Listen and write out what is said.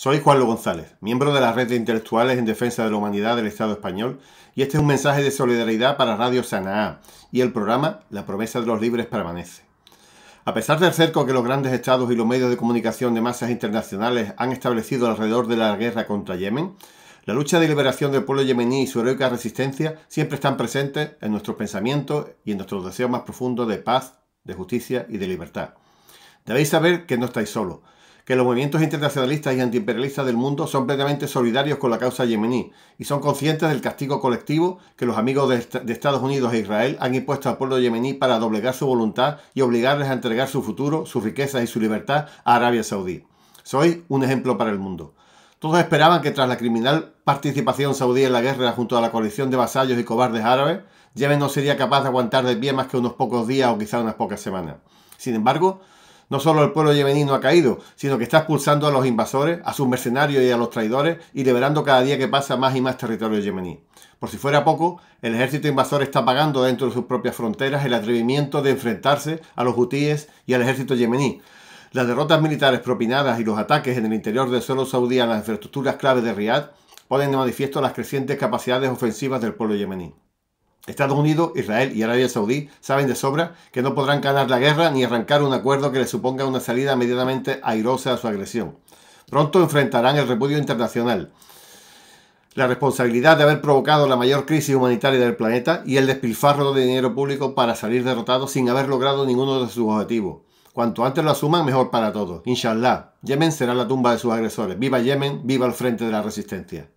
Soy Juanlo González, miembro de la Red de Intelectuales en Defensa de la Humanidad del Estado Español, y este es un mensaje de solidaridad para Radio Sanaa y el programa La promesa de los libres permanece. A pesar del cerco que los grandes estados y los medios de comunicación de masas internacionales han establecido alrededor de la guerra contra Yemen, la lucha de liberación del pueblo yemení y su heroica resistencia siempre están presentes en nuestros pensamientos y en nuestros deseos más profundos de paz, de justicia y de libertad. Debéis saber que no estáis solos que los movimientos internacionalistas y antiimperialistas del mundo son plenamente solidarios con la causa yemení y son conscientes del castigo colectivo que los amigos de, Estados Unidos e Israel han impuesto al pueblo yemení para doblegar su voluntad y obligarles a entregar su futuro, sus riquezas y su libertad a Arabia Saudí. Soy un ejemplo para el mundo. Todos esperaban que tras la criminal participación saudí en la guerra junto a la coalición de vasallos y cobardes árabes, Yemen no sería capaz de aguantar de pie más que unos pocos días o quizás unas pocas semanas. Sin embargo, no solo el pueblo yemení no ha caído, sino que está expulsando a los invasores, a sus mercenarios y a los traidores y liberando cada día que pasa más y más territorio yemení. Por si fuera poco, el ejército invasor está pagando dentro de sus propias fronteras el atrevimiento de enfrentarse a los hutíes y al ejército yemení, las derrotas militares propinadas y los ataques en el interior del suelo saudí a las infraestructuras clave de Riad ponen de manifiesto las crecientes capacidades ofensivas del pueblo yemení. Estados Unidos, Israel y Arabia Saudí saben de sobra que no podrán ganar la guerra ni arrancar un acuerdo que les suponga una salida medianamente airosa a su agresión. Pronto enfrentarán el repudio internacional, la responsabilidad de haber provocado la mayor crisis humanitaria del planeta y el despilfarro de dinero público para salir derrotado sin haber logrado ninguno de sus objetivos. Cuanto antes lo asuman, mejor para todos. Inshallah, Yemen será la tumba de sus agresores. Viva Yemen, viva el frente de la resistencia.